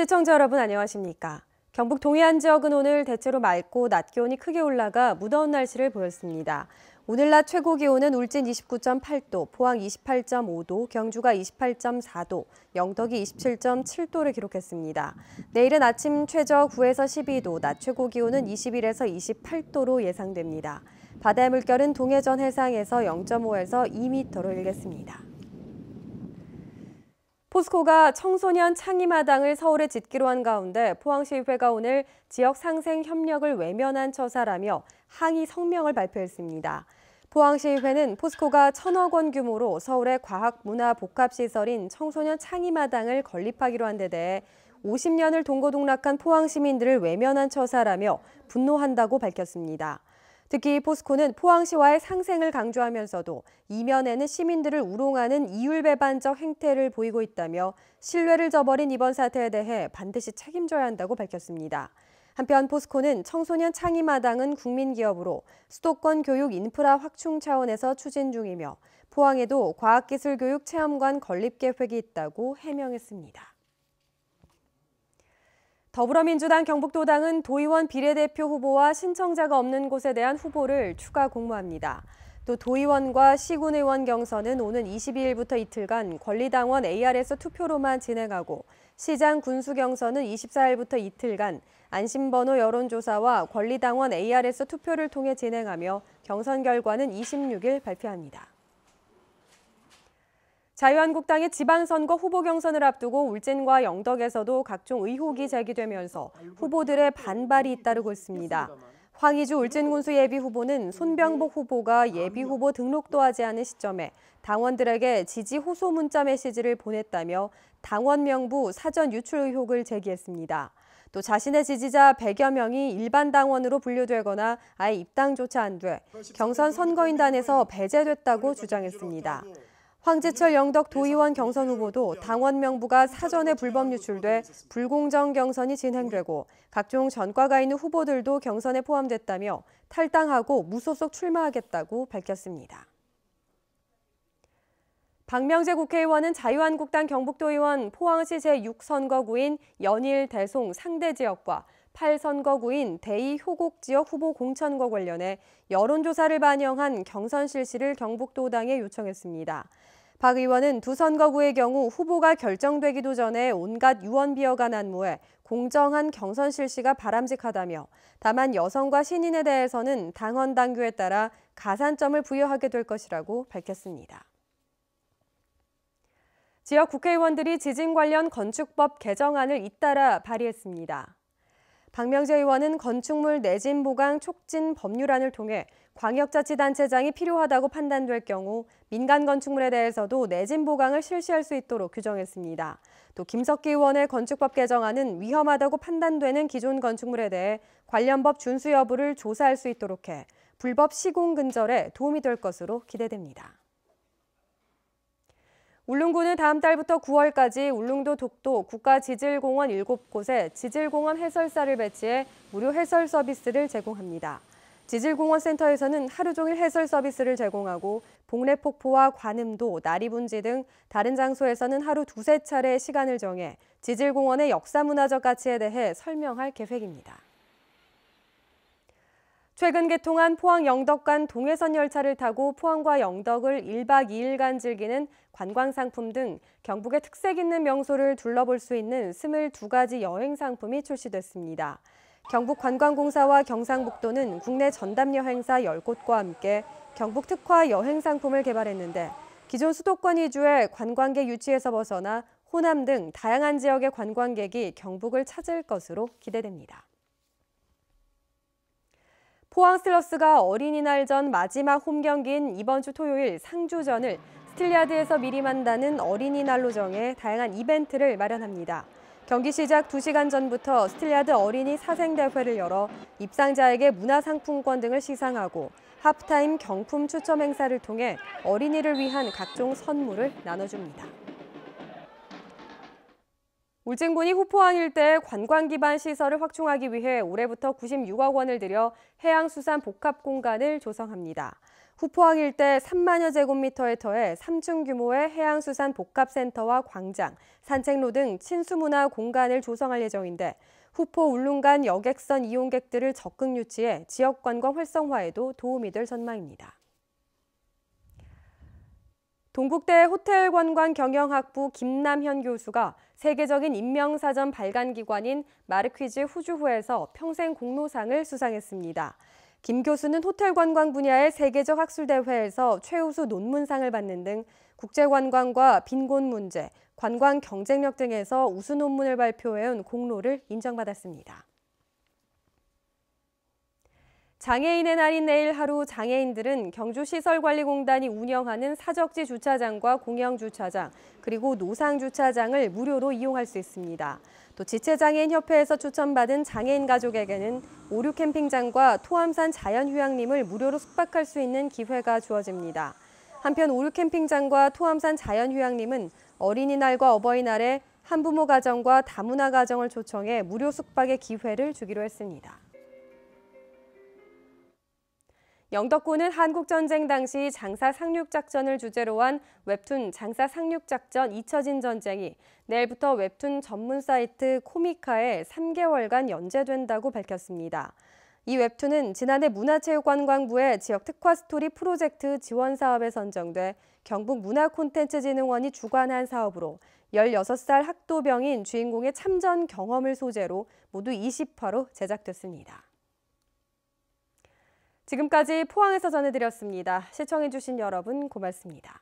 시청자 여러분 안녕하십니까? 경북 동해안 지역은 오늘 대체로 맑고 낮 기온이 크게 올라가 무더운 날씨를 보였습니다. 오늘 낮 최고 기온은 울진 29.8도, 포항 28.5도, 경주가 28.4도, 영덕이 27.7도를 기록했습니다. 내일은 아침 최저 9에서 12도, 낮 최고 기온은 21에서 28도로 예상됩니다. 바다의 물결은 동해전 해상에서 0.5에서 2m로 일겠습니다. 포스코가 청소년 창의마당을 서울에 짓기로 한 가운데 포항시의회가 오늘 지역 상생 협력을 외면한 처사라며 항의 성명을 발표했습니다. 포항시의회는 포스코가 천억 원 규모로 서울의 과학문화 복합시설인 청소년 창의마당을 건립하기로 한 데 대해 50년을 동고동락한 포항시민들을 외면한 처사라며 분노한다고 밝혔습니다. 특히 포스코는 포항시와의 상생을 강조하면서도 이면에는 시민들을 우롱하는 이율배반적 행태를 보이고 있다며 신뢰를 저버린 이번 사태에 대해 반드시 책임져야 한다고 밝혔습니다. 한편 포스코는 청소년 창의마당은 국민기업으로 수도권 교육 인프라 확충 차원에서 추진 중이며 포항에도 과학기술교육 체험관 건립 계획이 있다고 해명했습니다. 더불어민주당 경북도당은 도의원 비례대표 후보와 신청자가 없는 곳에 대한 후보를 추가 공모합니다. 또 도의원과 시군의원 경선은 오는 22일부터 이틀간 권리당원 ARS 투표로만 진행하고 시장 군수 경선은 24일부터 이틀간 안심번호 여론조사와 권리당원 ARS 투표를 통해 진행하며 경선 결과는 26일 발표합니다. 자유한국당의 지방선거 후보 경선을 앞두고 울진과 영덕에서도 각종 의혹이 제기되면서 후보들의 반발이 잇따르고 있습니다. 황희주 울진군수 예비 후보는 손병복 후보가 예비 후보 등록도 하지 않은 시점에 당원들에게 지지 호소 문자 메시지를 보냈다며 당원 명부 사전 유출 의혹을 제기했습니다. 또 자신의 지지자 100여 명이 일반 당원으로 분류되거나 아예 입당조차 안 돼 경선 선거인단에서 배제됐다고 주장했습니다. 황재철 영덕 도의원 경선 후보도 당원 명부가 사전에 불법 유출돼 불공정 경선이 진행되고 각종 전과가 있는 후보들도 경선에 포함됐다며 탈당하고 무소속 출마하겠다고 밝혔습니다. 박명재 국회의원은 자유한국당 경북도의원 포항시 제6선거구인 연일 대송 상대 지역과 8선거구인 대의 효곡 지역 후보 공천과 관련해 여론조사를 반영한 경선 실시를 경북도당에 요청했습니다. 박 의원은 두 선거구의 경우 후보가 결정되기도 전에 온갖 유언비어가 난무해 공정한 경선 실시가 바람직하다며 다만 여성과 신인에 대해서는 당헌 당규에 따라 가산점을 부여하게 될 것이라고 밝혔습니다. 지역 국회의원들이 지진 관련 건축법 개정안을 잇따라 발의했습니다. 박명재 의원은 건축물 내진 보강 촉진 법률안을 통해 광역자치단체장이 필요하다고 판단될 경우 민간 건축물에 대해서도 내진 보강을 실시할 수 있도록 규정했습니다. 또 김석기 의원의 건축법 개정안은 위험하다고 판단되는 기존 건축물에 대해 관련법 준수 여부를 조사할 수 있도록 해 불법 시공 근절에 도움이 될 것으로 기대됩니다. 울릉군은 다음 달부터 9월까지 울릉도 독도 국가지질공원 7곳에 지질공원 해설사를 배치해 무료 해설 서비스를 제공합니다. 지질공원센터에서는 하루 종일 해설 서비스를 제공하고 봉래 폭포와 관음도, 나리분지 등 다른 장소에서는 하루 두세 차례 시간을 정해 지질공원의 역사문화적 가치에 대해 설명할 계획입니다. 최근 개통한 포항 영덕간 동해선 열차를 타고 포항과 영덕을 1박 2일간 즐기는 관광상품 등 경북의 특색 있는 명소를 둘러볼 수 있는 22가지 여행상품이 출시됐습니다. 경북관광공사와 경상북도는 국내 전담 여행사 10곳과 함께 경북 특화 여행 상품을 개발했는데 기존 수도권 위주의 관광객 유치에서 벗어나 호남 등 다양한 지역의 관광객이 경북을 찾을 것으로 기대됩니다. 포항 슬러스가 어린이날 전 마지막 홈 경기인 이번 주 토요일 상주전을 스틸리아드에서 미리 만다는 어린이날로 정해 다양한 이벤트를 마련합니다. 경기 시작 2시간 전부터 스틸야드 어린이 사생대회를 열어 입상자에게 문화상품권 등을 시상하고 하프타임 경품 추첨 행사를 통해 어린이를 위한 각종 선물을 나눠줍니다. 울진군이 후포항 일대 관광 기반 시설을 확충하기 위해 올해부터 96억 원을 들여 해양수산 복합 공간을 조성합니다. 후포항 일대 3만여 제곱미터에 터해 3층 규모의 해양수산 복합센터와 광장, 산책로 등 친수문화 공간을 조성할 예정인데 후포 울릉간 여객선 이용객들을 적극 유치해 지역 관광 활성화에도 도움이 될 전망입니다. 동국대 호텔관광경영학부 김남현 교수가 세계적인 인명사전 발간 기관인 마르퀴즈 후주호에서 평생 공로상을 수상했습니다. 김 교수는 호텔 관광 분야의 세계적 학술대회에서 최우수 논문상을 받는 등 국제관광과 빈곤 문제, 관광 경쟁력 등에서 우수 논문을 발표해온 공로를 인정받았습니다. 장애인의 날인 내일 하루 장애인들은 경주시설관리공단이 운영하는 사적지 주차장과 공영주차장, 그리고 노상주차장을 무료로 이용할 수 있습니다. 또 지체장애인협회에서 추천받은 장애인 가족에게는 오류 캠핑장과 토암산 자연휴양림을 무료로 숙박할 수 있는 기회가 주어집니다. 한편 오류 캠핑장과 토암산 자연휴양림은 어린이날과 어버이날에 한부모 가정과 다문화 가정을 초청해 무료 숙박의 기회를 주기로 했습니다. 영덕군은 한국전쟁 당시 장사 상륙작전을 주제로 한 웹툰 장사 상륙작전 잊혀진 전쟁이 내일부터 웹툰 전문 사이트 코미카에 3개월간 연재된다고 밝혔습니다. 이 웹툰은 지난해 문화체육관광부의 지역 특화 스토리 프로젝트 지원 사업에 선정돼 경북 문화콘텐츠진흥원이 주관한 사업으로 16살 학도병인 주인공의 참전 경험을 소재로 모두 20화로 제작됐습니다. 지금까지 포항에서 전해드렸습니다. 시청해주신 여러분 고맙습니다.